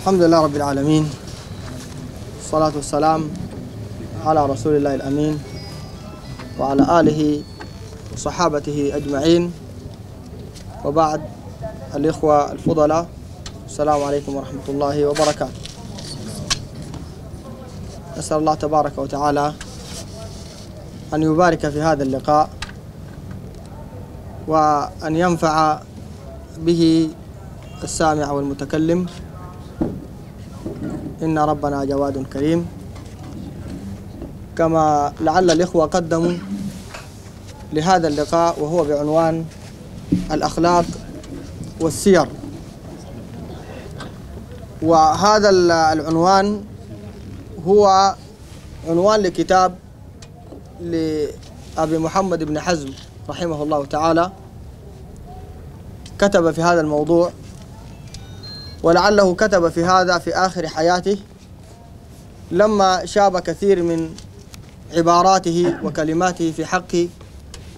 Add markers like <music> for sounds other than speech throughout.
الحمد لله رب العالمين الصلاة والسلام على رسول الله الأمين وعلى آله وصحابته أجمعين وبعد الإخوة الفضلاء السلام عليكم ورحمة الله وبركاته أسأل الله تبارك وتعالى أن يبارك في هذا اللقاء وأن ينفع به السامع والمتكلم إن ربنا جواد كريم كما لعل الإخوة قدموا لهذا اللقاء وهو بعنوان الأخلاق والسير وهذا العنوان هو عنوان لكتاب لأبي محمد بن حزم رحمه الله تعالى كتب في هذا الموضوع ولعله كتب في هذا في آخر حياته لما شاب كثير من عباراته وكلماته في حق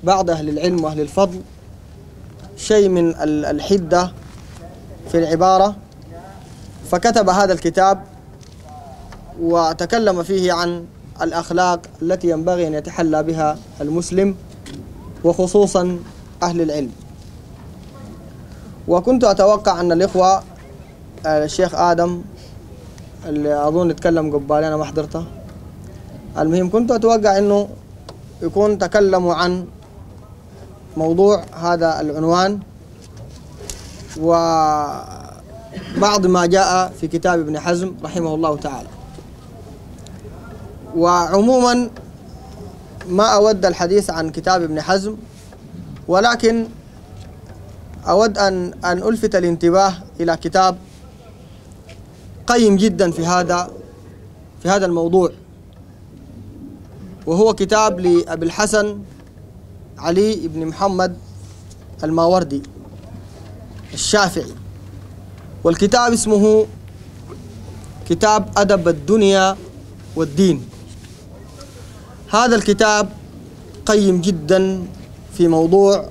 بعض أهل العلم وأهل الفضل شيء من الحدة في العبارة فكتب هذا الكتاب وتكلم فيه عن الأخلاق التي ينبغي أن يتحلى بها المسلم وخصوصا أهل العلم وكنت أتوقع أن الإخوة آه، الشيخ آدم اللي أظن اتكلم قبالي أنا ما حضرته المهم كنت أتوقع إنه يكون تكلموا عن موضوع هذا العنوان وبعض ما جاء في كتاب ابن حزم رحمه الله تعالى وعموما ما أود الحديث عن كتاب ابن حزم ولكن أود أن أن ألفت الانتباه إلى كتاب قيم جدا في هذا في هذا الموضوع وهو كتاب لأبي الحسن علي بن محمد الماوردي الشافعي والكتاب اسمه كتاب أدب الدنيا والدين هذا الكتاب قيم جدا في موضوع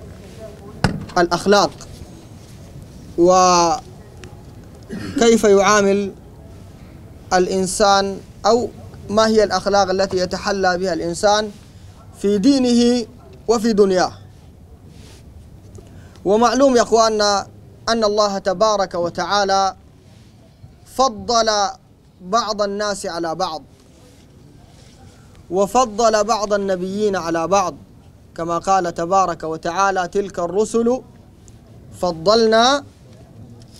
الأخلاق وكيف يعامل الإنسان أو ما هي الأخلاق التي يتحلى بها الإنسان في دينه وفي دنياه ومعلوم يا أخواننا أن الله تبارك وتعالى فضل بعض الناس على بعض وفضل بعض النبيين على بعض كما قال تبارك وتعالى تلك الرسل فضلنا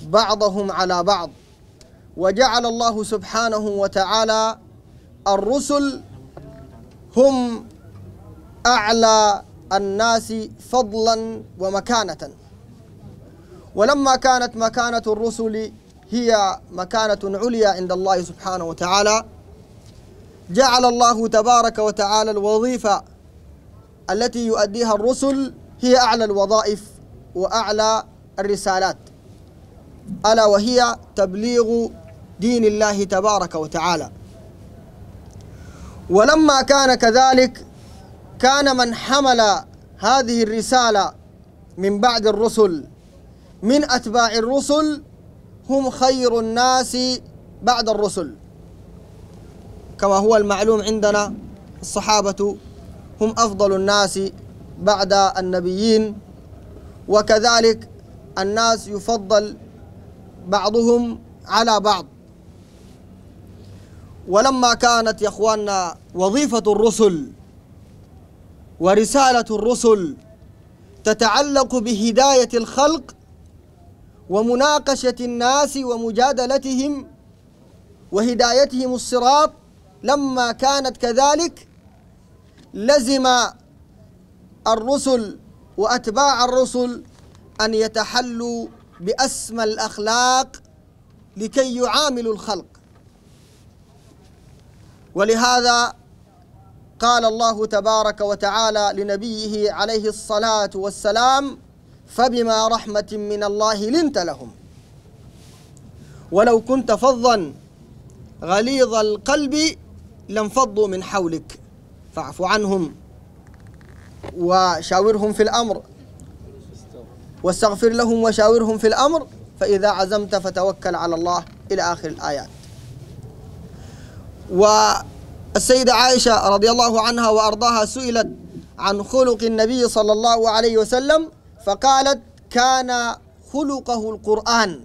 بعضهم على بعض وجعل الله سبحانه وتعالى الرسل هم أعلى الناس فضلا ومكانة ولما كانت مكانة الرسل هي مكانة عليا عند الله سبحانه وتعالى جعل الله تبارك وتعالى الوظيفة التي يؤديها الرسل هي أعلى الوظائف وأعلى الرسالات ألا وهي تبليغ دين الله تبارك وتعالى ولما كان كذلك كان من حمل هذه الرسالة من بعد الرسل من أتباع الرسل هم خير الناس بعد الرسل كما هو المعلوم عندنا الصحابة هم أفضل الناس بعد النبيين وكذلك الناس يفضل بعضهم على بعض ولما كانت يا اخواننا وظيفه الرسل ورساله الرسل تتعلق بهدايه الخلق ومناقشه الناس ومجادلتهم وهدايتهم الصراط لما كانت كذلك لزم الرسل واتباع الرسل ان يتحلوا باسمى الاخلاق لكي يعاملوا الخلق ولهذا قال الله تبارك وتعالى لنبيه عليه الصلاة والسلام فبما رحمة من الله لنت لهم ولو كنت فظا غليظ القلب لانفضوا من حولك فاعف عنهم وشاورهم في الأمر واستغفر لهم وشاورهم في الأمر فإذا عزمت فتوكل على الله إلى آخر الآيات والسيدة عائشة رضي الله عنها وأرضاها سئلت عن خلق النبي صلى الله عليه وسلم فقالت كان خلقه القرآن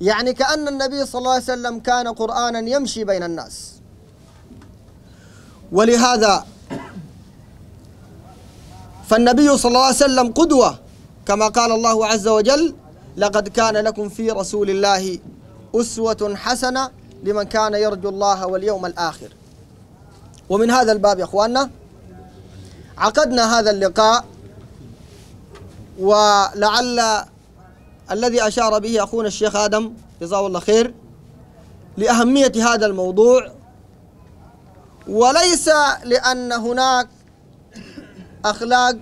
يعني كأن النبي صلى الله عليه وسلم كان قرآنا يمشي بين الناس ولهذا فالنبي صلى الله عليه وسلم قدوة كما قال الله عز وجل لقد كان لكم في رسول الله أسوة حسنة لمن كان يرجو الله واليوم الآخر ومن هذا الباب يا أخواننا عقدنا هذا اللقاء ولعل الذي أشار به أخونا الشيخ آدم جزاه الله خير لأهمية هذا الموضوع وليس لأن هناك أخلاق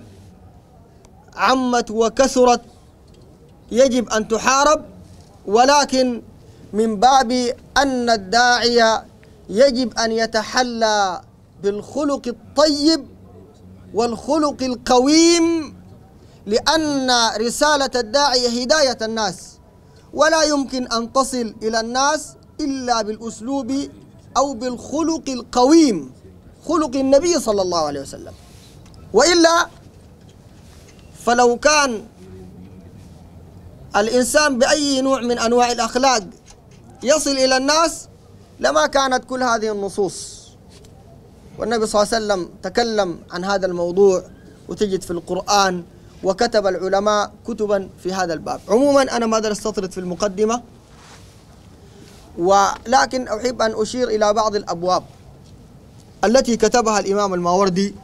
عمت وكثرت يجب أن تحارب ولكن من باب أن الداعية يجب أن يتحلى بالخلق الطيب والخلق القويم لأن رسالة الداعية هداية الناس ولا يمكن أن تصل إلى الناس إلا بالأسلوب أو بالخلق القويم خلق النبي صلى الله عليه وسلم وإلا فلو كان الإنسان بأي نوع من أنواع الأخلاق يصل إلى الناس لما كانت كل هذه النصوص والنبي صلى الله عليه وسلم تكلم عن هذا الموضوع وتجد في القرآن وكتب العلماء كتبا في هذا الباب عموما أنا ما أدري أستطرد في المقدمة ولكن أحب أن أشير إلى بعض الأبواب التي كتبها الإمام الماوردي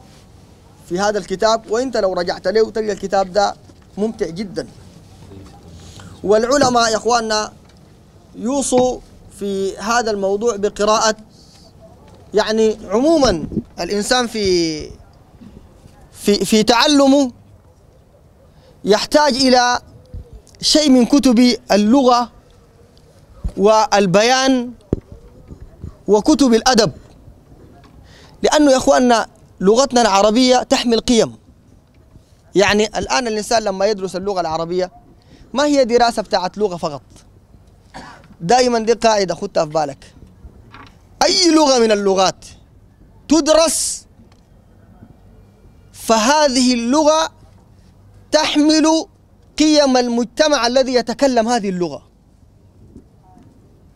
في هذا الكتاب وانت لو رجعت له تلقى الكتاب ده ممتع جدا والعلماء يا اخواننا يوصوا في هذا الموضوع بقراءة يعني عموما الإنسان في في في تعلمه يحتاج إلى شيء من كتب اللغة والبيان وكتب الأدب لأنه يا إخواننا لغتنا العربية تحمل قيم يعني الآن الإنسان لما يدرس اللغة العربية ما هي دراسة بتاعت لغة فقط دائما دي قاعدة خدتها في بالك أي لغة من اللغات تدرس فهذه اللغة تحمل قيم المجتمع الذي يتكلم هذه اللغة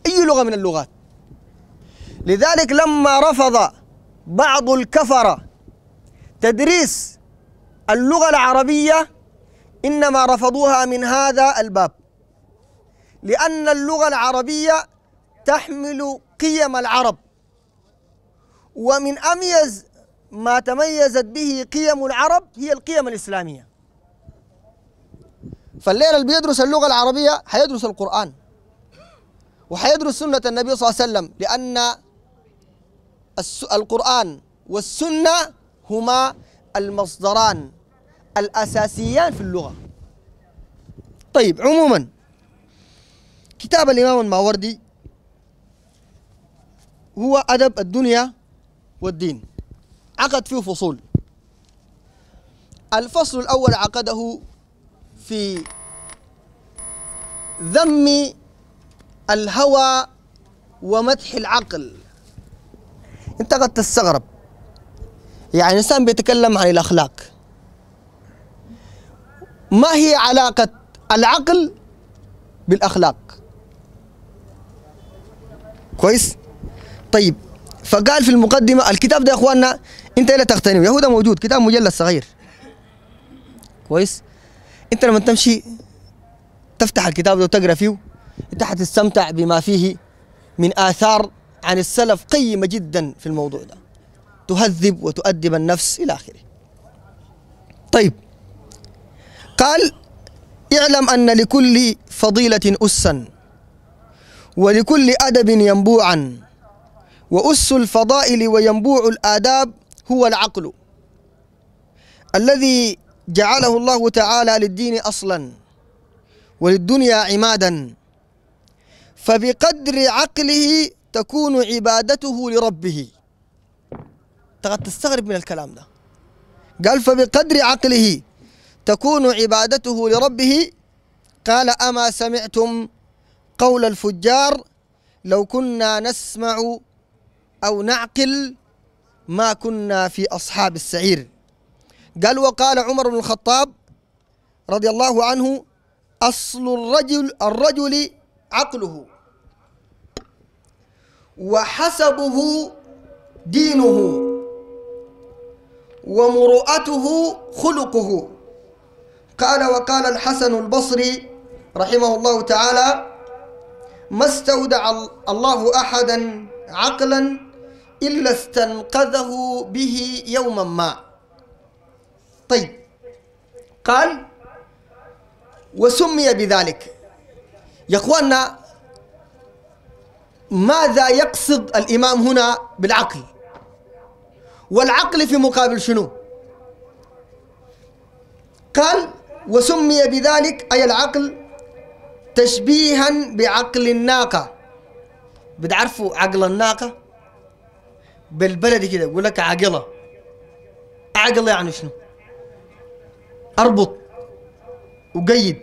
أي لغة من اللغات لذلك لما رفض بعض الكفرة تدريس اللغة العربية إنما رفضوها من هذا الباب لأن اللغة العربية تحمل قيم العرب ومن أميز ما تميزت به قيم العرب هي القيم الإسلامية فالليلة اللي بيدرس اللغة العربية حيدرس القرآن وحيدرس سنة النبي صلى الله عليه وسلم لأن القرآن والسنة هما المصدران الأساسيان في اللغة طيب عموما كتاب الإمام الماوردي هو أدب الدنيا والدين عقد فيه فصول الفصل الأول عقده في ذم الهوى ومدح العقل انت قد تستغرب يعني انسان بيتكلم عن الاخلاق ما هي علاقه العقل بالاخلاق كويس طيب فقال في المقدمة الكتاب ده يا اخواننا انت لا تغتنم يهودا موجود كتاب مجلد صغير كويس انت لما تمشي تفتح الكتاب ده وتقرا فيه انت حتستمتع بما فيه من آثار عن السلف قيمة جدا في الموضوع ده تهذب وتؤدب النفس إلى آخره طيب قال اعلم أن لكل فضيلة أسا ولكل أدب ينبوعا وأس الفضائل وينبوع الآداب هو العقل الذي جعله الله تعالى للدين أصلا وللدنيا عمادا فبقدر عقله تكون عبادته لربه تقد تستغرب من الكلام ده قال فبقدر عقله تكون عبادته لربه قال أما سمعتم قول الفجار لو كنا نسمع أو نعقل ما كنا في أصحاب السعير قال وقال عمر بن الخطاب رضي الله عنه أصل الرجل الرجل عقله وحسبه دينه ومرؤته خلقه قال وقال الحسن البصري رحمه الله تعالى ما استودع الله أحدا عقلا إلا استنقذه به يوما ما طيب قال وسمي بذلك يا اخواننا ماذا يقصد الامام هنا بالعقل والعقل في مقابل شنو قال وسمي بذلك اي العقل تشبيها بعقل الناقة بتعرفوا عقل الناقة بالبلدي كده يقول لك عقلة عقل يعني شنو اربط وقيد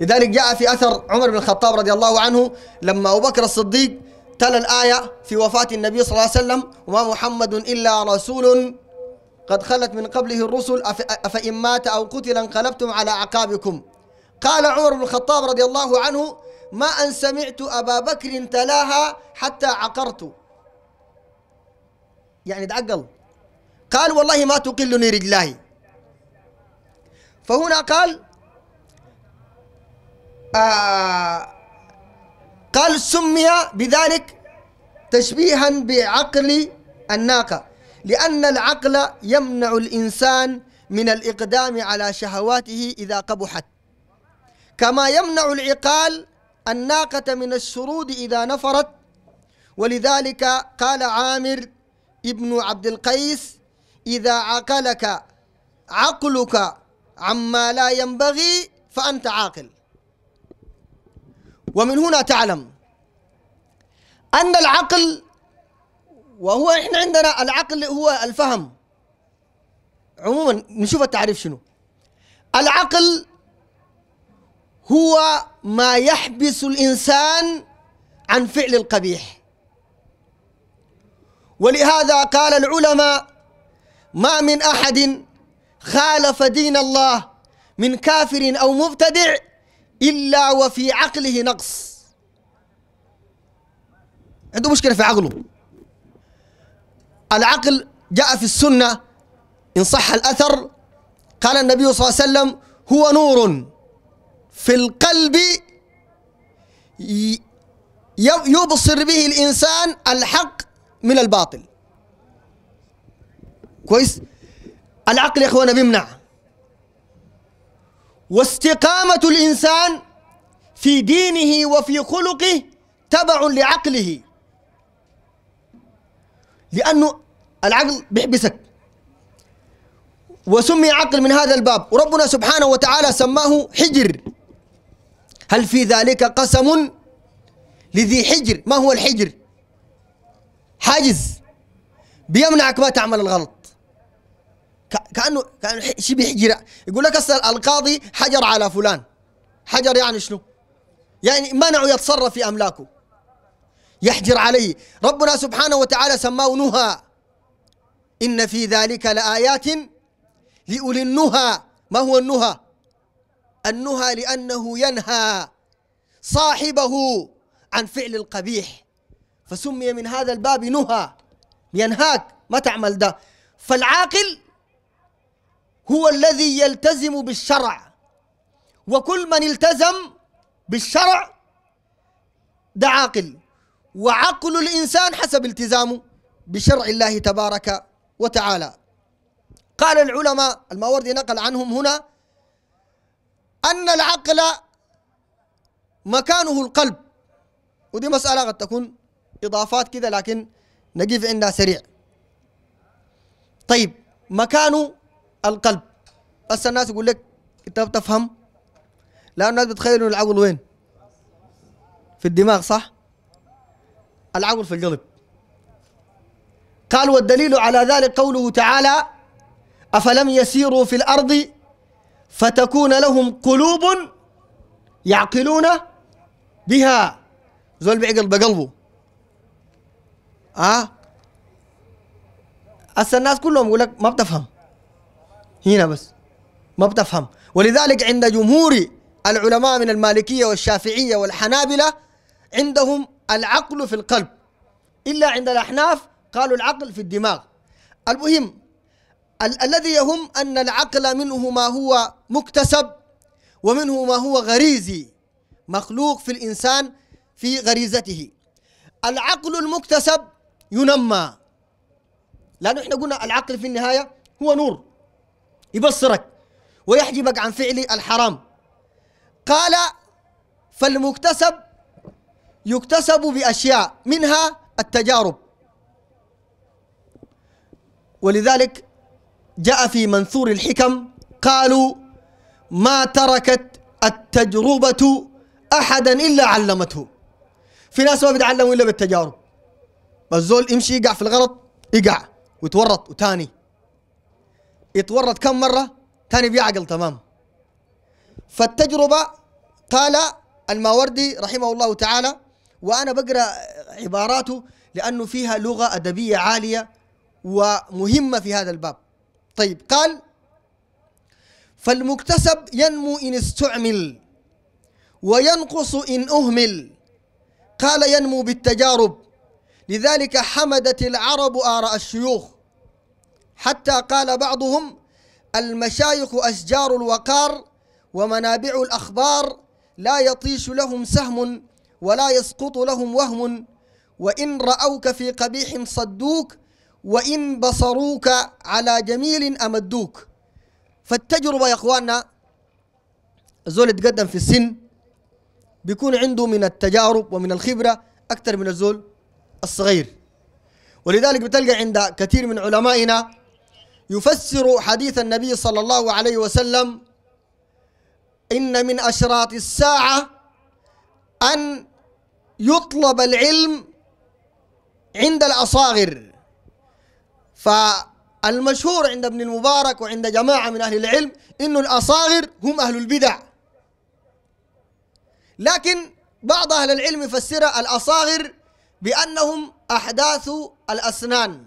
لذلك جاء في اثر عمر بن الخطاب رضي الله عنه لما ابو بكر الصديق تلا الايه في وفاه النبي صلى الله عليه وسلم وما محمد الا رسول قد خلت من قبله الرسل أفإن مات أو قتل انقلبتم على أعقابكم قال عمر بن الخطاب رضي الله عنه ما أن سمعت أبا بكر تلاها حتى عقرت يعني تعقل قال والله ما تقلني رجلاه فهنا قال آه قال سمي بذلك تشبيها بعقل الناقة لأن العقل يمنع الإنسان من الإقدام على شهواته إذا قبحت كما يمنع العقال الناقة من الشرود إذا نفرت ولذلك قال عامر ابن عبد القيس إذا عقلك عقلك عما لا ينبغي فأنت عاقل ومن هنا تعلم أن العقل وهو إحنا عندنا العقل هو الفهم عموما نشوف التعريف شنو العقل هو ما يحبس الإنسان عن فعل القبيح ولهذا قال العلماء ما من أحد خالف دين الله من كافر أو مبتدع إلا وفي عقله نقص عنده مشكلة في عقله العقل جاء في السنة إن صح الأثر قال النبي صلى الله عليه وسلم هو نور في القلب يبصر به الإنسان الحق من الباطل كويس العقل يا اخوانا بيمنع واستقامة الإنسان في دينه وفي خلقه تبع لعقله لأنه العقل بيحبسك وسمي عقل من هذا الباب وربنا سبحانه وتعالى سماه حجر هل في ذلك قسم لذي حجر ما هو الحجر حاجز بيمنعك ما تعمل الغلط كانه كان شيء بيحجر يقول لك اصل القاضي حجر على فلان حجر يعني شنو؟ يعني منعه يتصرف في املاكه يحجر عليه ربنا سبحانه وتعالى سماه نهى إن في ذلك لآيات لأولي النهى ما هو النهى النهى لأنه ينهى صاحبه عن فعل القبيح فسمي من هذا الباب نهى ينهاك ما تعمل ده فالعاقل هو الذي يلتزم بالشرع وكل من التزم بالشرع ده عاقل وعقل الإنسان حسب التزامه بشرع الله تبارك وتعالى قال العلماء الماوردي نقل عنهم هنا أن العقل مكانه القلب ودي مسألة قد تكون إضافات كده لكن نقف عندها سريع طيب مكانه القلب بس الناس يقول لك أنت بتفهم لأن الناس بتخيلوا العقل وين في الدماغ صح العقل في القلب قال والدليل على ذلك قوله تعالى أفلم يسيروا في الأرض فتكون لهم قلوب يعقلون بها زول بيعقل بقلبه اه هسه الناس كلهم يقول لك ما بتفهم هنا بس ما بتفهم ولذلك عند جمهور العلماء من المالكيه والشافعيه والحنابله عندهم العقل في القلب الا عند الاحناف قالوا العقل في الدماغ المهم ال الذي يهم أن العقل منه ما هو مكتسب ومنه ما هو غريزي مخلوق في الإنسان في غريزته العقل المكتسب ينمى لأنه إحنا قلنا العقل في النهاية هو نور يبصرك ويحجبك عن فعل الحرام قال فالمكتسب يكتسب بأشياء منها التجارب ولذلك جاء في منثور الحكم قالوا ما تركت التجربة أحدا إلا علمته في ناس ما بيتعلموا إلا بالتجارب بس زول يمشي يقع في الغلط يقع ويتورط وتاني يتورط كم مرة تاني بيعقل تمام فالتجربة قال الماوردي رحمه الله تعالى وأنا بقرأ عباراته لأنه فيها لغة أدبية عالية ومهمة في هذا الباب طيب قال فالمكتسب ينمو إن استعمل وينقص إن أهمل قال ينمو بالتجارب لذلك حمدت العرب آراء الشيوخ حتى قال بعضهم المشايخ أشجار الوقار ومنابع الأخبار لا يطيش لهم سهم ولا يسقط لهم وهم وإن رأوك في قبيح صدوك وإن بصروك على جميل أمدوك فالتجربة يا إخواننا الزول يتقدم في السن بيكون عنده من التجارب ومن الخبرة أكثر من الزول الصغير ولذلك بتلقى عند كثير من علمائنا يفسر حديث النبي صلى الله عليه وسلم إن من أشراط الساعة أن يطلب العلم عند الأصاغر فالمشهور عند ابن المبارك وعند جماعة من أهل العلم إنه الأصاغر هم أهل البدع لكن بعض أهل العلم فسر الأصاغر بأنهم أحداث الأسنان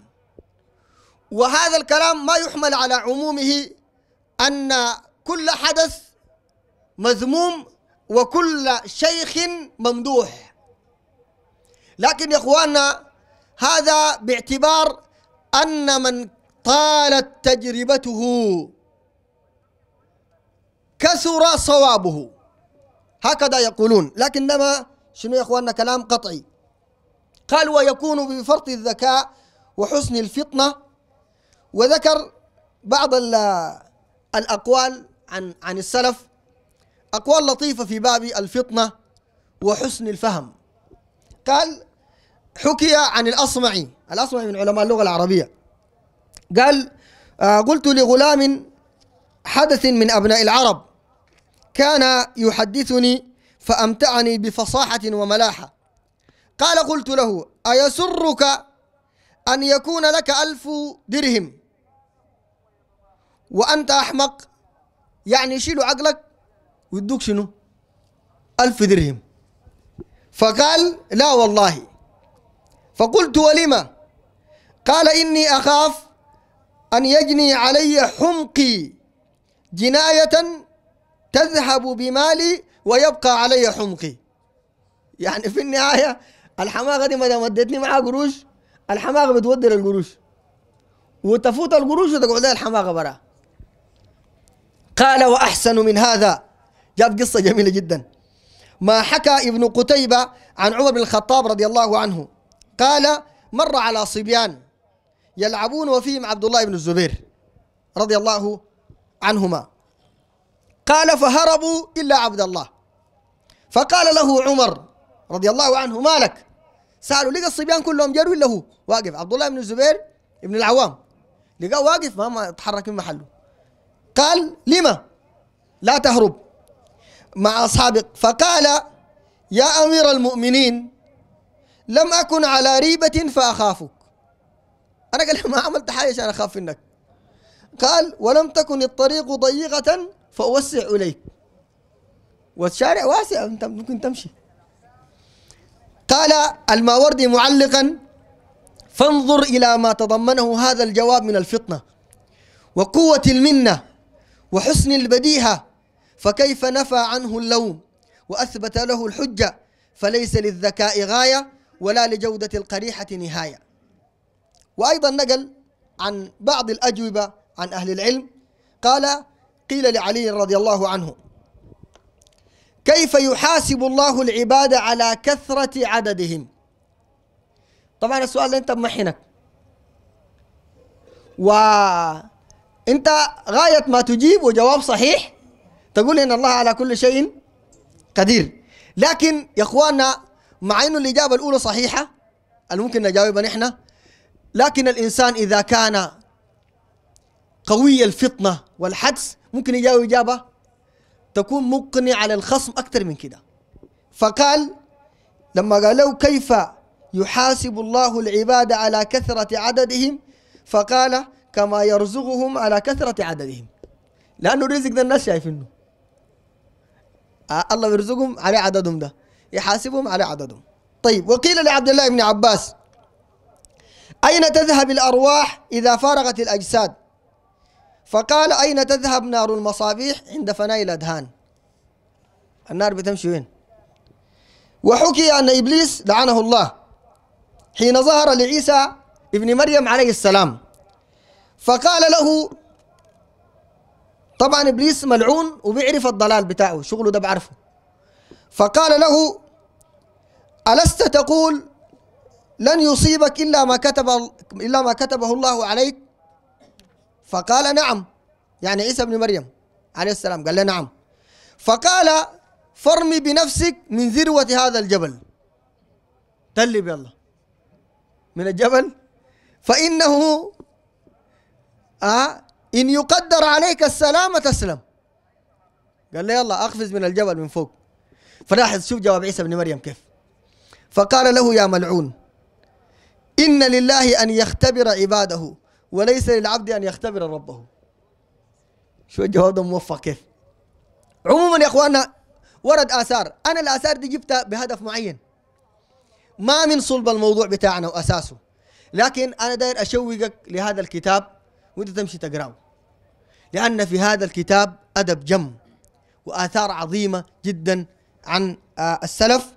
وهذا الكلام ما يحمل على عمومه أن كل حدث مذموم وكل شيخ ممدوح لكن يا اخواننا هذا باعتبار أن من طالت تجربته كثر صوابه هكذا يقولون لكن لما شنو يا اخواننا كلام قطعي قال ويكون بفرط الذكاء وحسن الفطنة وذكر بعض الأقوال عن عن السلف أقوال لطيفة في باب الفطنة وحسن الفهم قال حكي عن الأصمعي الأصمعي من علماء اللغة العربية قال آه، قلت لغلام حدث من أبناء العرب كان يحدثني فأمتعني بفصاحة وملاحة قال قلت له أيسرك أن يكون لك ألف درهم وأنت أحمق يعني يشيلوا عقلك ويدوك شنو ألف درهم فقال لا والله فقلت ولم قال إني أخاف أن يجني علي حمقي جناية تذهب بمالي ويبقى علي حمقي يعني في النهاية الحماقة دي ما دام ادتني معاها قروش الحماقة بتودر القروش وتفوت القروش وتقعد الحماقة برا قال وأحسن من هذا جاب قصة جميلة جدا ما حكى ابن قتيبة عن عمر بن الخطاب رضي الله عنه قال مر على صبيان يلعبون وفيهم عبد الله بن الزبير رضي الله عنهما قال فهربوا إلا عبد الله فقال له عمر رضي الله عنه مالك سألوا لقى الصبيان كلهم جروا إلا هو واقف عبد الله بن الزبير ابن العوام لقاه واقف ما تحرك من محله قال لما لا تهرب مع أصحابك فقال يا أمير المؤمنين لم أكن على ريبة فأخافك أنا قال ما عملت حاجة عشان أخاف منك قال ولم تكن الطريق ضيقة فأوسع إليك والشارع واسع أنت ممكن تمشي قال الماوردي معلقا فانظر إلى ما تضمنه هذا الجواب من الفطنة وقوة المنة وحسن البديهة فكيف نفى عنه اللوم وأثبت له الحجة فليس للذكاء غاية ولا لجودة القريحة نهاية وأيضا نقل عن بعض الأجوبة عن أهل العلم قال قيل لعلي رضي الله عنه كيف يحاسب الله العباد على كثرة عددهم طبعا السؤال انت بمحنك وانت غاية ما تجيب وجواب صحيح تقول ان الله على كل شيء قدير لكن يا اخواننا مع انه الاجابه الاولى صحيحه ممكن نجاوبها نحن لكن الانسان اذا كان قوي الفطنه والحدس ممكن يجاوب اجابه تكون مقنعه على الخصم اكثر من كده فقال لما قالوا كيف يحاسب الله العباد على كثرة عددهم فقال كما يرزقهم على كثرة عددهم لأنه الرزق ده الناس شايفينه آه، الله بيرزقهم على عددهم ده يحاسبهم على عددهم طيب وقيل لعبد الله بن عباس أين تذهب الأرواح إذا فارغت الأجساد فقال أين تذهب نار المصابيح عند فناء الأدهان النار بتمشي وين وحكي أن إبليس لعنه الله حين ظهر لعيسى ابن مريم عليه السلام فقال له طبعا إبليس ملعون وبيعرف الضلال بتاعه شغله ده بعرفه فقال له ألست تقول لن يصيبك إلا ما كتب إلا ما كتبه الله عليك فقال نعم يعني عيسى بن مريم عليه السلام قال له نعم فقال فارمي بنفسك من ذروة هذا الجبل تلب يلا من الجبل فإنه آه إن يقدر عليك السلام تسلم قال له يلا أقفز من الجبل من فوق فلاحظ شوف جواب عيسى بن مريم كيف فقال له يا ملعون إن لله أن يختبر عباده وليس للعبد أن يختبر ربه شو الجواب ده موفق كيف عموما يا اخواننا ورد آثار أنا الآثار دي جبتها بهدف معين ما من صلب الموضوع بتاعنا وأساسه لكن أنا داير أشوقك لهذا الكتاب وأنت تمشي تقرأه لأن في هذا الكتاب أدب جم وآثار عظيمة جدا عن آه، السلف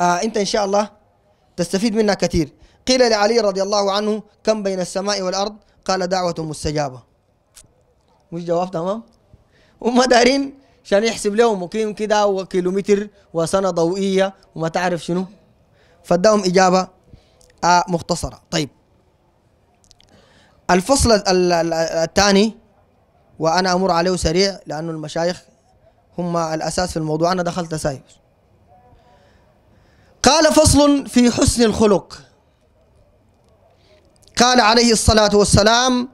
آه، أنت إن شاء الله تستفيد منها كثير قيل لعلي رضي الله عنه كم بين السماء والأرض قال دعوة مستجابة مش جواب تمام وما دارين عشان يحسب لهم مقيم كده وكيلومتر وسنة ضوئية وما تعرف شنو فاداهم إجابة آه، مختصرة طيب الفصل الثاني وأنا أمر عليه سريع لأنه المشايخ هم الأساس في الموضوع أنا دخلت سايبر قال فصل في حسن الخلق قال عليه الصلاة والسلام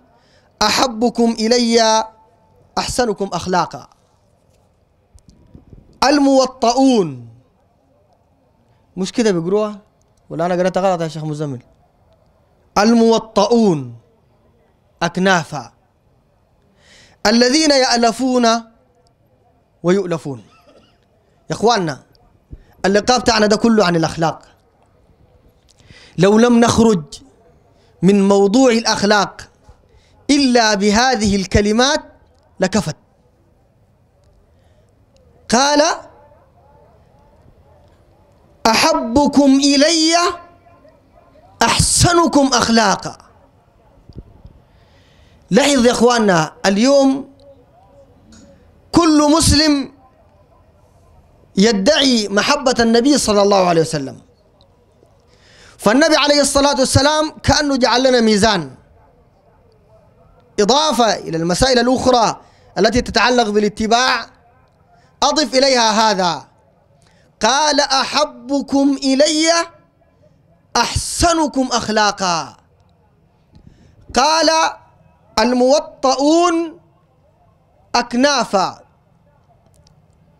أحبكم إلي أحسنكم أخلاقا الموطؤون مش كده بيقروها ولا أنا قريتها غلط يا شيخ مزمل الموطؤون أكنافا الذين يألفون ويؤلفون يا اخواننا اللقاء بتاعنا ده كله عن الاخلاق لو لم نخرج من موضوع الاخلاق الا بهذه الكلمات لكفت قال احبكم الي احسنكم اخلاقا لاحظ يا اخواننا اليوم كل مسلم يدعي محبة النبي صلى الله عليه وسلم فالنبي عليه الصلاة والسلام كأنه جعل لنا ميزان إضافة إلى المسائل الأخرى التي تتعلق بالاتباع أضف إليها هذا قال أحبكم إلي أحسنكم أخلاقا قال الموطؤون أكنافا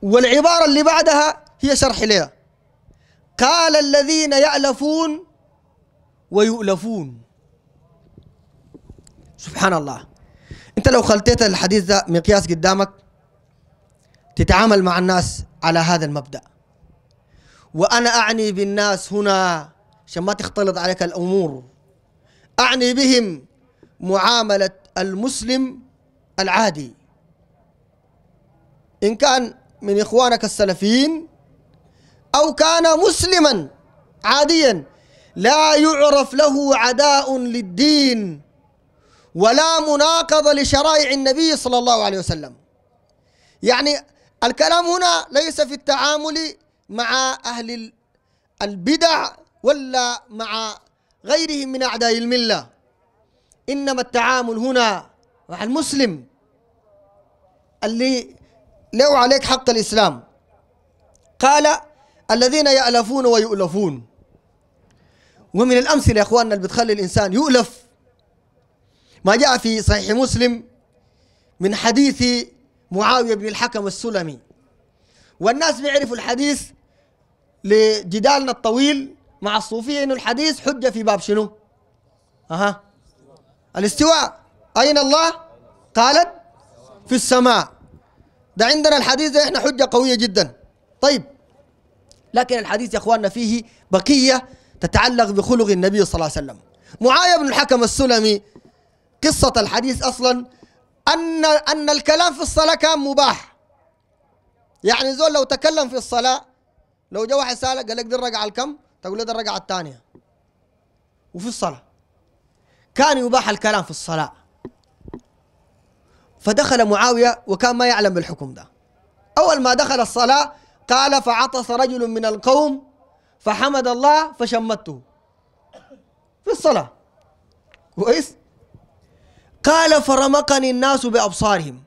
والعبارة اللي بعدها هي شرح لها قال الذين يألفون ويؤلفون سبحان الله انت لو خلطيت الحديث ده مقياس قدامك تتعامل مع الناس على هذا المبدأ وأنا أعني بالناس هنا عشان ما تختلط عليك الأمور أعني بهم معاملة المسلم العادي إن كان من إخوانك السلفيين أو كان مسلما عاديا لا يعرف له عداء للدين ولا مناقضة لشرائع النبي صلى الله عليه وسلم يعني الكلام هنا ليس في التعامل مع أهل البدع ولا مع غيرهم من أعداء الملة إنما التعامل هنا مع المسلم اللي له عليك حق الإسلام قال الذين يألفون ويؤلفون ومن الأمثلة يا أخواننا اللي بتخلي الإنسان يؤلف ما جاء في صحيح مسلم من حديث معاوية بن الحكم السلمي والناس بيعرفوا الحديث لجدالنا الطويل مع الصوفية إنه الحديث حجة في باب شنو؟ أها الاستواء أين الله؟ قالت في السماء ده عندنا الحديث ده احنا حجه قويه جدا طيب لكن الحديث يا اخواننا فيه بقيه تتعلق بخلق النبي صلى الله عليه وسلم معاية بن الحكم السلمي قصه الحديث اصلا ان ان الكلام في الصلاه كان مباح يعني زول لو تكلم في الصلاه لو جاء واحد سالك قال لك دي الرقعه الكم تقول له دي الرقعه الثانيه وفي الصلاه كان يباح الكلام في الصلاه فدخل معاوية وكان ما يعلم بالحكم ده أول ما دخل الصلاة قال فعطس رجل من القوم فحمد الله فشمته في الصلاة كويس قال فرمقني الناس بأبصارهم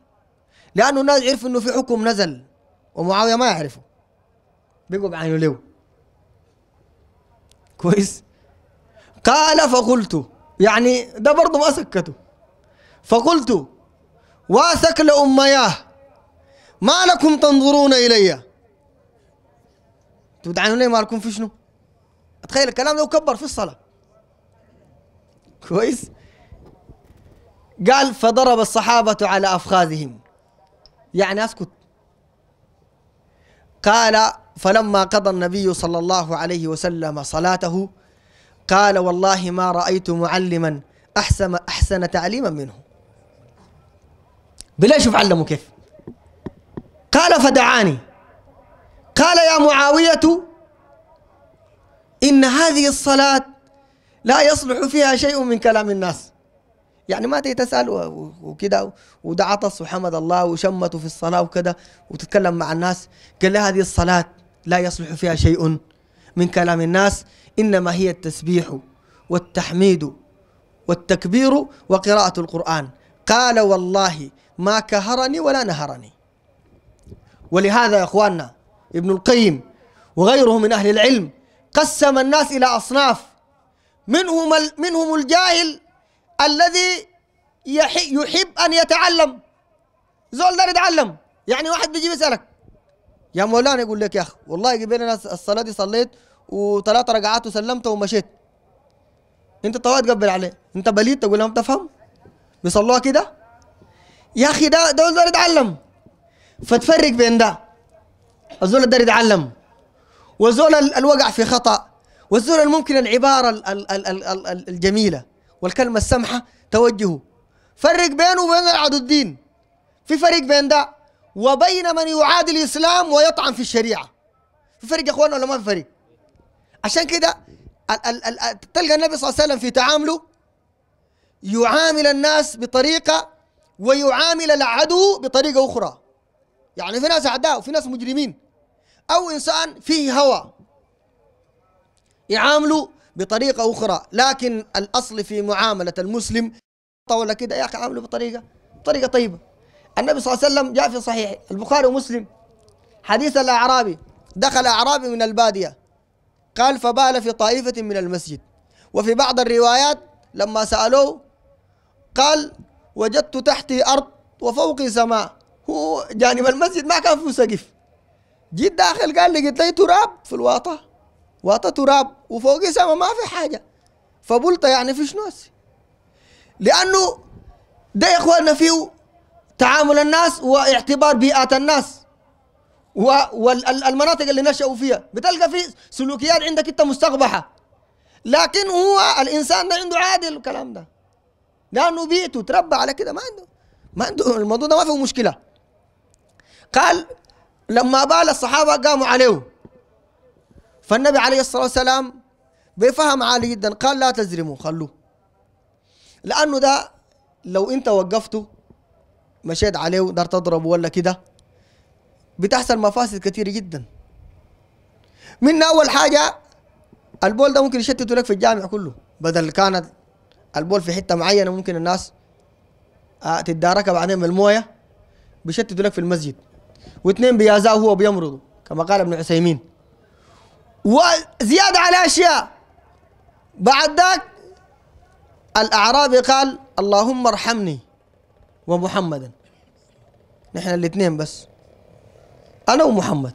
لأنه الناس عرفوا إنه في حكم نزل ومعاوية ما يعرفه بيقوا بعينه له كويس قال فقلت يعني ده برضه ما سكته فقلت واثق لأمياه ما لكم تنظرون إلي تدعون لي ما لكم في شنو تخيل الكلام لو كبر في الصلاة كويس قال فضرب الصحابة على أفخاذهم يعني أسكت قال فلما قضى النبي صلى الله عليه وسلم صلاته قال والله ما رأيت معلما أحسن أحسن تعليما منه بالله شوف علمه كيف قال فدعاني قال يا معاوية إن هذه الصلاة لا يصلح فيها شيء من كلام الناس يعني ما تسأل وكده عطس وحمد الله وشمته في الصلاة وكده وتتكلم مع الناس قال له هذه الصلاة لا يصلح فيها شيء من كلام الناس إنما هي التسبيح والتحميد والتكبير وقراءة القرآن قال والله ما كهرني ولا نهرني ولهذا يا اخواننا ابن القيم وغيره من اهل العلم قسم الناس الى اصناف منهم منهم الجاهل الذي يحب ان يتعلم زول ده يتعلم يعني واحد بيجي يسالك يا مولانا يقول لك يا اخي والله قبل انا الصلاه دي صليت وثلاث ركعات وسلمت ومشيت انت طوال تقبل عليه انت بليد تقول لهم تفهم بيصلوها كده يا اخي ده ده ده يتعلم فتفرق بين ده الزول ده يتعلم والزول الوقع في خطا والزول الممكن العباره ال ال ال الجميله والكلمه السمحه توجهه فرق بينه وبين العدو الدين في فرق بين ده وبين من يعادي الاسلام ويطعن في الشريعه في فرق يا اخوان ولا ما في فرق عشان كده تلقى النبي صلى الله عليه وسلم في تعامله يعامل الناس بطريقه ويعامل العدو بطريقه اخرى يعني في ناس اعداء وفي ناس مجرمين او انسان فيه هوى يعامله بطريقه اخرى لكن الاصل في معامله المسلم طول كده يا اخي عامله بطريقه بطريقه طيبه النبي صلى الله عليه وسلم جاء في صحيح البخاري ومسلم حديث الاعرابي دخل اعرابي من الباديه قال فبال في طائفه من المسجد وفي بعض الروايات لما سالوه قال وجدت تحتي أرض وفوقي سماء هو جانب المسجد ما كان فيه سقف جيت داخل قال لي قلت لي تراب في الواطة واطة تراب وفوقي سماء ما في حاجة فبلطة يعني فيش ناس لأنه ده يا إخواننا فيه تعامل الناس واعتبار بيئات الناس والمناطق اللي نشأوا فيها بتلقى في سلوكيات عندك انت مستقبحة لكن هو الإنسان ده عنده عادل الكلام ده لانه بيئته تربى على كده ما عنده ما عنده الموضوع ده ما فيه مشكله قال لما بال الصحابه قاموا عليه فالنبي عليه الصلاه والسلام بفهم عالي جدا قال لا تزرموا خلوه لانه ده لو انت وقفته مشيت عليه ودار تضربه ولا كده بتحصل مفاسد كثيره جدا من اول حاجه البول ده ممكن يشتته لك في الجامع كله بدل كانت البول في حته معينه ممكن الناس آه، تتداركها بعدين بالمويه بيشتتوا لك في المسجد واثنين بيازاوا هو بيمرضوا كما قال ابن عثيمين وزياده على اشياء بعد ذاك الاعرابي قال اللهم ارحمني ومحمدا نحن الاثنين بس انا ومحمد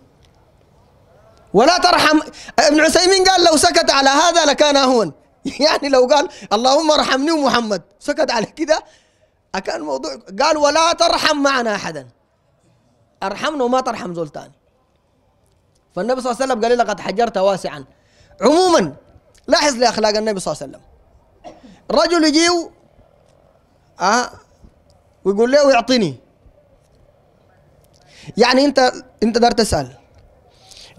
ولا ترحم ابن عثيمين قال لو سكت على هذا لكان اهون <laughs> يعني لو قال اللهم ارحمني ومحمد سكت على كده كان الموضوع قال ولا ترحم معنا احدا ارحمنا وما ترحم زول ثاني فالنبي صلى الله عليه وسلم قال لقد حجرت واسعا عموما لاحظ لي اخلاق النبي صلى الله عليه وسلم رجل يجي آه ويقول له يعطيني يعني انت انت دار تسال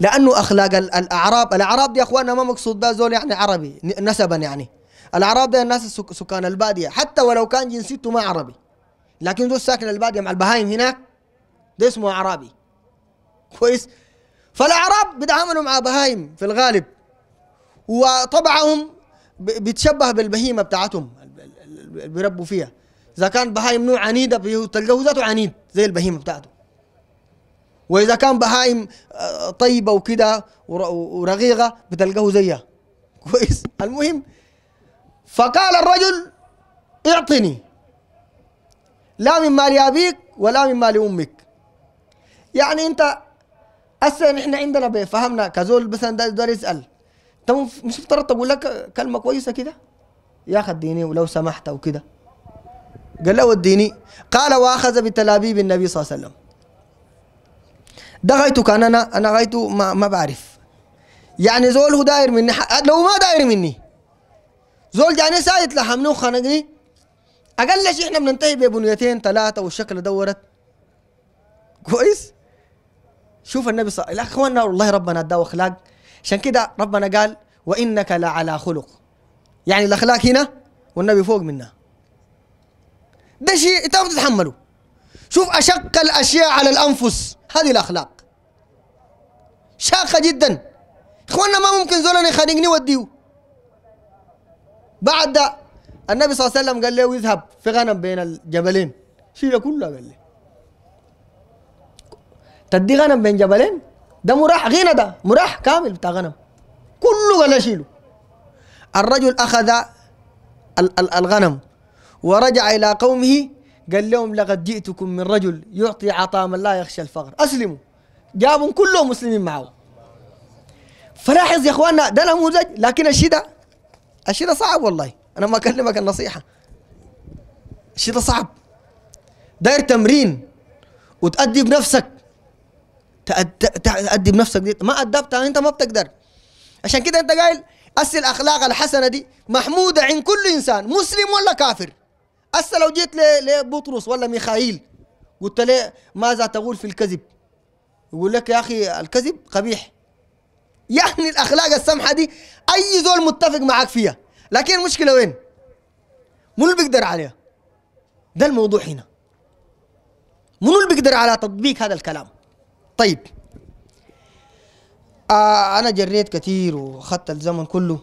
لانه اخلاق الاعراب الاعراب يا اخواننا ما مقصود بها زول يعني عربي نسبا يعني الاعراب ده الناس سكان الباديه حتى ولو كان جنسيته ما عربي لكن زول ساكن الباديه مع البهايم هناك ده اسمه اعرابي كويس فالاعراب بيتعاملوا مع بهايم في الغالب وطبعهم بيتشبه بالبهيمه بتاعتهم اللي بيربوا فيها اذا كان بهايم نوع عنيده تلقاه ذاته عنيد زي البهيمه بتاعته واذا كان بهائم آه، طيبه وكده ورقيقه بتلقاه زيها <laughs> كويس المهم فقال الرجل اعطني لا من مال ابيك ولا من مال امك يعني انت هسه نحن عندنا فهمنا كزول مثلا ده دار يسال انت مش افترضت اقول لك كلمه كويسه كده يا اخي اديني ولو سمحت وكده قال له اديني قال واخذ بتلابيب النبي صلى الله عليه وسلم ده غايته كان انا انا غايته ما, ما بعرف يعني زول هو داير مني لو ما داير مني زول جاني يعني سايت لحمنو خنقني اقل شيء احنا بننتهي ببنيتين ثلاثه والشكل دورت كويس شوف النبي صلى الله عليه وسلم والله ربنا اداه اخلاق عشان كده ربنا قال وانك لعلى خلق يعني الاخلاق هنا والنبي فوق منا ده شيء انت تتحمله شوف اشق الاشياء على الانفس هذه الاخلاق شاقة جدا إخواننا ما ممكن زول يخانقني وديه بعد ده النبي صلى الله عليه وسلم قال له اذهب في غنم بين الجبلين شيلها كلها قال لي تدي غنم بين جبلين ده مراح غنى ده مراح كامل بتاع غنم كله قال له شيله الرجل اخذ الغنم ورجع الى قومه قال لهم لقد جئتكم من رجل يعطي عطاء من لا يخشى الفقر اسلموا جابهم كلهم مسلمين معه فلاحظ يا اخواننا ده نموذج لكن الشيء ده الشيء ده صعب والله انا ما اكلمك النصيحه الشيء ده صعب داير تمرين وتأدي بنفسك تأدي بنفسك دي ما أدبتها أنت ما بتقدر عشان كده أنت قايل أس الأخلاق الحسنة دي محمودة عند كل إنسان مسلم ولا كافر أس لو جيت لبطرس ولا ميخائيل قلت له ماذا تقول في الكذب يقول لك يا أخي الكذب قبيح يعني الاخلاق السمحه دي اي زول متفق معاك فيها لكن المشكله وين منو اللي بيقدر عليها ده الموضوع هنا منو اللي بيقدر على تطبيق هذا الكلام طيب آه انا جريت كثير واخذت الزمن كله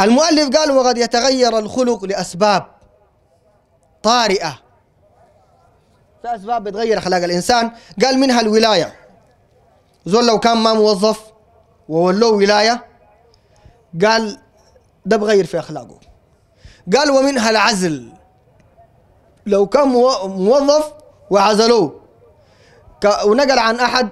المؤلف قال وقد يتغير الخلق لاسباب طارئه في اسباب بتغير اخلاق الانسان قال منها الولايه زول لو كان ما موظف وولوه ولاية قال ده بغير في أخلاقه قال ومنها العزل لو كان موظف وعزلوه ونقل عن أحد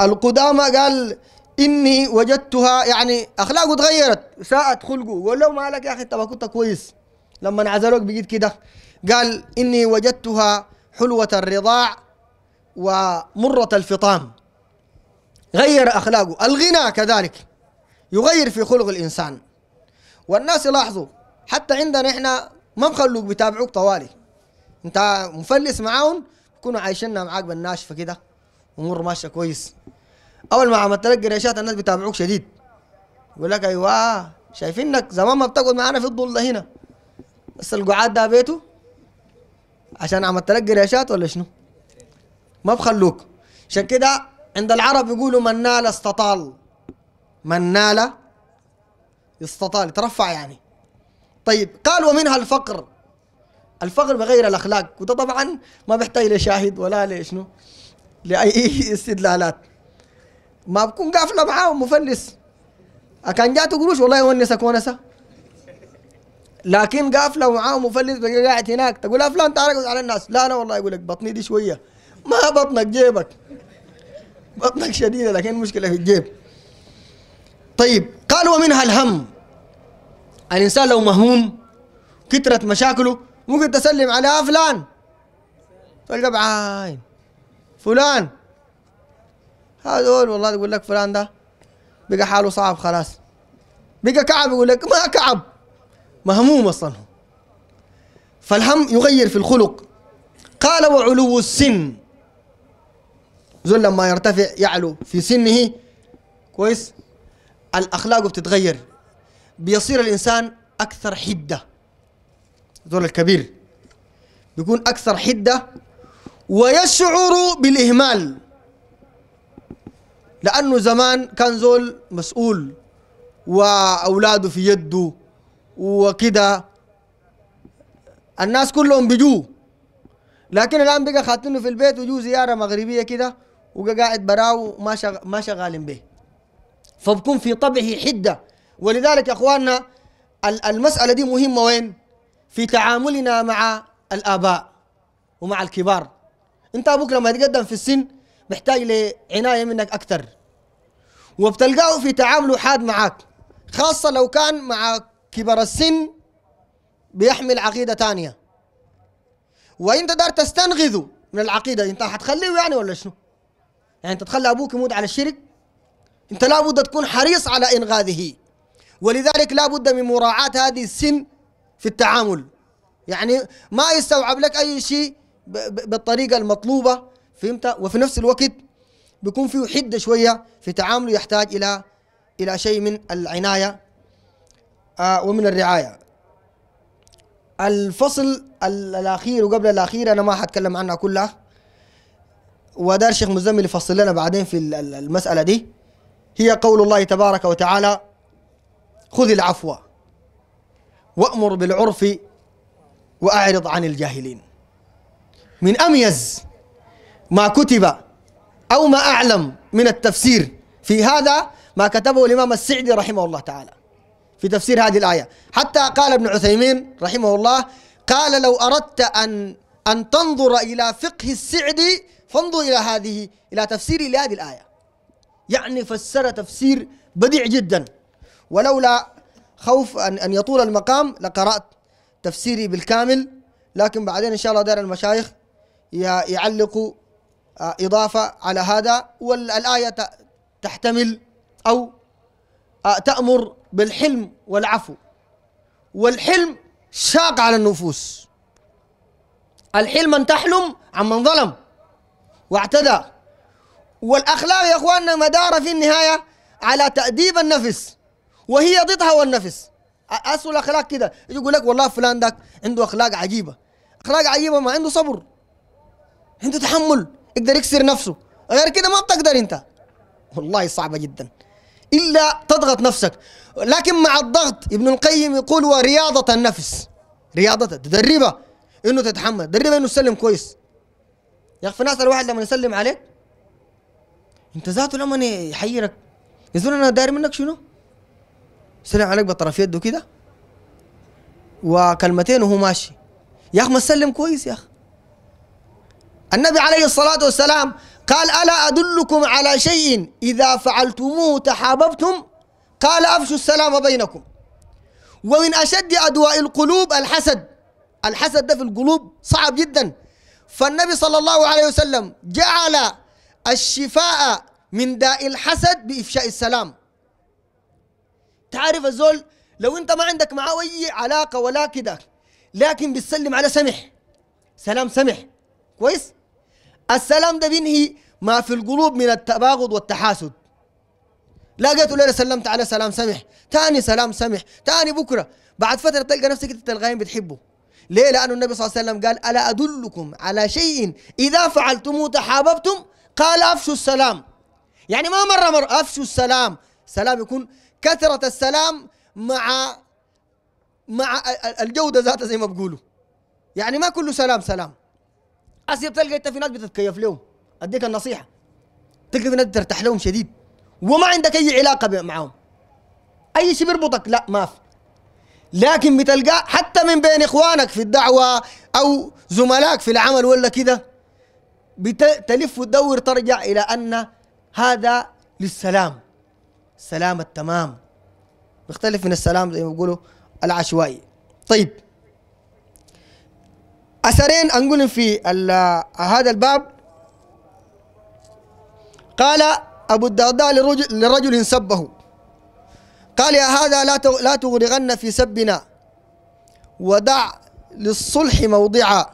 القدامى قال إني وجدتها يعني أخلاقه تغيرت ساءت خلقه قال له مالك يا أخي أنت ما كنت كويس لما عزلوك بقيت كده قال إني وجدتها حلوة الرضاع ومرة الفطام غير أخلاقه الغنى كذلك يغير في خلق الإنسان والناس يلاحظوا حتى عندنا إحنا ما مخلوق بيتابعوك طوالي أنت مفلس معاهم يكونوا عايشيننا معاك بالناشفة كده أمور ماشية كويس أول ما عملت لك قريشات الناس بيتابعوك شديد يقول لك أيوه شايفينك زمان ما بتقعد معانا في الضل هنا بس القعاد ده بيته عشان عملت لك قريشات ولا شنو؟ ما بخلوك عشان كده عند العرب يقولوا من نال استطال من نال استطال ترفع يعني طيب قال ومنها الفقر الفقر بغير الاخلاق وده طبعا ما بيحتاج لشاهد ولا لشنو لاي <laughs> استدلالات ما بكون قافله معاه مفلس كان جاته قروش والله يونسك ونسه لكن قافله معاه مفلس قاعد هناك تقول افلان تعرق على الناس لا لا والله يقول لك بطني دي شويه ما بطنك جيبك بطنك شديدة لكن إيه المشكلة في الجيب طيب قال ومنها الهم الإنسان لو مهموم كثرت مشاكله ممكن تسلم على فلان تلقى بعاين فلان هذول والله تقول لك فلان ده بقى حاله صعب خلاص بقى كعب يقول لك ما كعب مهموم اصلا فالهم يغير في الخلق قال وعلو السن زول لما يرتفع يعلو في سنه كويس الأخلاق بتتغير بيصير الإنسان أكثر حدة زول الكبير بيكون أكثر حدة ويشعر بالإهمال لأنه زمان كان زول مسؤول وأولاده في يده وكده الناس كلهم بيجوا لكن الآن بقى خاتنه في البيت وجو زيارة مغربية كده وقاعد براو براه وما شغ... ما شغالين به فبكون في طبعه حده ولذلك يا اخواننا المساله دي مهمه وين؟ في تعاملنا مع الاباء ومع الكبار انت ابوك لما يتقدم في السن محتاج لعنايه منك اكثر وبتلقاه في تعامله حاد معك خاصه لو كان مع كبر السن بيحمل عقيده ثانيه وانت دار تستنغذه من العقيده انت حتخليه يعني ولا شنو؟ يعني تتخلى أبوك يموت على الشرك أنت لابد تكون حريص على إنغاذه ولذلك لابد من مراعاة هذه السن في التعامل يعني ما يستوعب لك أي شيء بالطريقة المطلوبة فهمت وفي نفس الوقت بيكون فيه حدة شوية في تعامله يحتاج إلى إلى شيء من العناية آه ومن الرعاية الفصل الأخير وقبل الأخير أنا ما حتكلم عنها كلها ودار الشيخ مزمل يفصل لنا بعدين في المسألة دي هي قول الله تبارك وتعالى خذ العفو وأمر بالعرف وأعرض عن الجاهلين من أميز ما كتب أو ما أعلم من التفسير في هذا ما كتبه الإمام السعدي رحمه الله تعالى في تفسير هذه الآية حتى قال ابن عثيمين رحمه الله قال لو أردت أن أن تنظر إلى فقه السعدي فانظر إلى هذه إلى تفسيري لهذه الآية يعني فسر تفسير بديع جدا ولولا خوف أن, أن يطول المقام لقرأت تفسيري بالكامل لكن بعدين إن شاء الله دار المشايخ يعلقوا آه، إضافة على هذا والآية تحتمل أو آه، تأمر بالحلم والعفو والحلم شاق على النفوس الحلم أن تحلم عمن ظلم واعتدى والأخلاق يا إخواننا مدار في النهاية على تأديب النفس وهي ضدها والنفس أسوأ أصل الأخلاق كده يقول لك والله فلان ذاك عنده أخلاق عجيبة أخلاق عجيبة ما عنده صبر عنده تحمل يقدر يكسر نفسه غير كده ما بتقدر أنت والله صعبة جدا إلا تضغط نفسك لكن مع الضغط ابن القيم يقول ورياضة النفس رياضة تدربها انه تتحمل تدربها انه تسلم كويس يا اخي في ناس الواحد لما يسلم عليك انت ذاته لما يحيرك يا انا داير منك شنو؟ يسلم عليك بطرف يده كده وكلمتين وهو ماشي يا اخي ما تسلم كويس يا اخي النبي عليه الصلاة والسلام قال ألا أدلكم على شيء إذا فعلتموه تحاببتم قال أفشوا السلام بينكم ومن أشد أدواء القلوب الحسد الحسد ده في القلوب صعب جدا فالنبي صلى الله عليه وسلم جعل الشفاء من داء الحسد بإفشاء السلام تعرف الزول لو انت ما عندك معاه اي علاقه ولا كده لكن بتسلم على سمح سلام سمح كويس السلام ده بينهي ما في القلوب من التباغض والتحاسد لقيته ليله سلمت على سلام سمح تاني سلام سمح تاني بكره بعد فتره تلقى نفسك انت الغايم بتحبه ليه لأنه النبي صلى الله عليه وسلم قال ألا أدلكم على شيء إذا فعلتموه تحاببتم قال أفشوا السلام يعني ما مرة مرة أفشوا السلام سلام يكون كثرة السلام مع مع الجودة ذاتها زي ما بقولوا يعني ما كله سلام سلام أسيب تلقى أنت في ناس بتتكيف لهم أديك النصيحة تلقى في ناس بترتاح لهم شديد وما عندك أي علاقة معهم أي شيء بيربطك لا ما في لكن بتلقاه حتى من بين اخوانك في الدعوه او زملائك في العمل ولا كده بتلف وتدور ترجع الى ان هذا للسلام السلام التمام بيختلف من السلام زي ما بيقولوا العشوائي طيب اثرين انقلهم في هذا الباب قال ابو الدرداء لرجل, لرجل سبه قال يا هذا لا لا تغرغن في سبنا ودع للصلح موضعا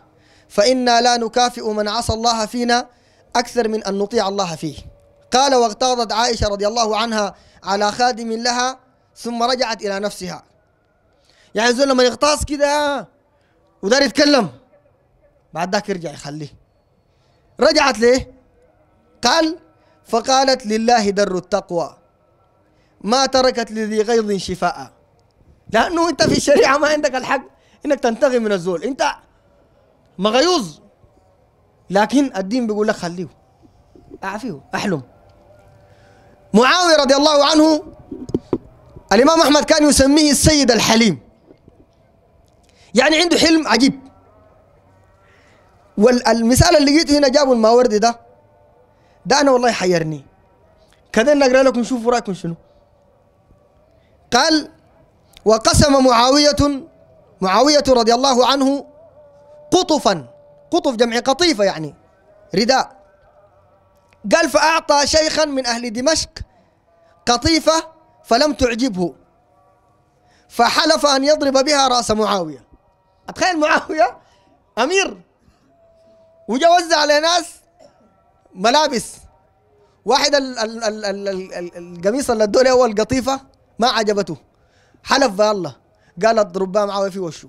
فإنا لا نكافئ من عصى الله فينا أكثر من أن نطيع الله فيه قال واغتاظت عائشة رضي الله عنها على خادم لها ثم رجعت إلى نفسها يعني زول لما يغتاظ كده ودار يتكلم بعد ذاك يرجع يخليه رجعت ليه قال فقالت لله در التقوى ما تركت لذي غيظ شفاء لانه انت في الشريعه ما عندك الحق انك تنتقم من الزول انت مغيوظ لكن الدين بيقول لك خليه اعفيه احلم معاويه رضي الله عنه الامام احمد كان يسميه السيد الحليم يعني عنده حلم عجيب والمثال اللي لقيته هنا جابوا الماوردي ده ده انا والله حيرني كذا نقرا لكم شوفوا رايكم شنو قال وقسم معاوية معاوية رضي الله عنه قطفا قطف جمع قطيفة يعني رداء قال فأعطى شيخا من أهل دمشق قطيفة فلم تعجبه فحلف أن يضرب بها رأس معاوية أتخيل معاوية أمير وجا وزع ناس ملابس واحد القميص اللي ادوه هو القطيفه ما عجبته حلف الله قال اضرب بها معاوية في وشه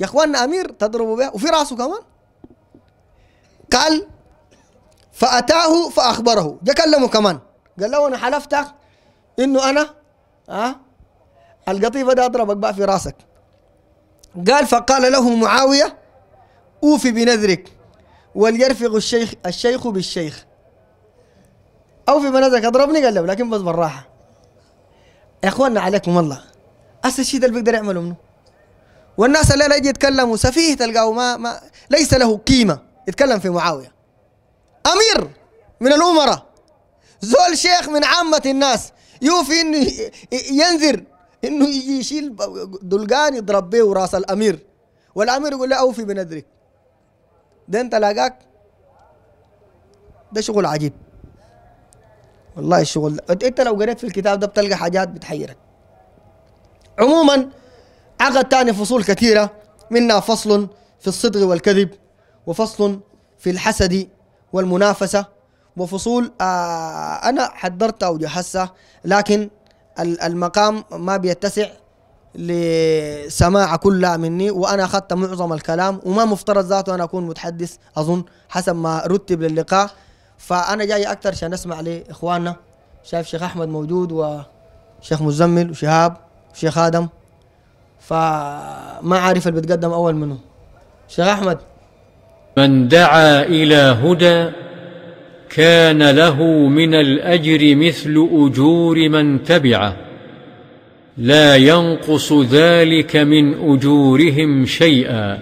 يا اخواننا امير تضربوا بها وفي راسه كمان قال فاتاه فاخبره جا كلمه كمان قال له انا حلفتك انه انا ها آه، القطيفه ده اضربك بقى في راسك قال فقال له معاويه اوفي بنذرك وليرفق الشيخ الشيخ بالشيخ اوفي بنذرك اضربني قال له لكن بس بالراحه يا اخوانا عليكم الله هسه الشيء ده اللي بيقدر يعمله منه والناس اللي لا يجي يتكلموا سفيه تلقاه ما, ما ليس له قيمه يتكلم في معاويه امير من الامراء زول شيخ من عامه الناس يوفي انه ينذر انه يجي يشيل دلقان يضرب به راس الامير والامير يقول له اوفي بنذرك ده انت لاقاك ده شغل عجيب والله الشغل ده انت لو قريت في الكتاب ده بتلقى حاجات بتحيرك عموما عقد تاني فصول كثيرة منها فصل في الصدق والكذب وفصل في الحسد والمنافسة وفصول آه أنا حضرتها وجهزتها لكن المقام ما بيتسع لسماع كلها مني وانا اخذت معظم الكلام وما مفترض ذاته انا اكون متحدث اظن حسب ما رتب للقاء فانا جاي اكثر عشان اسمع لاخواننا شايف شيخ احمد موجود وشيخ مزمل وشهاب وشيخ ادم فما عارف اللي بتقدم اول منه شيخ احمد من دعا الى هدى كان له من الاجر مثل اجور من تبعه لا ينقص ذلك من اجورهم شيئا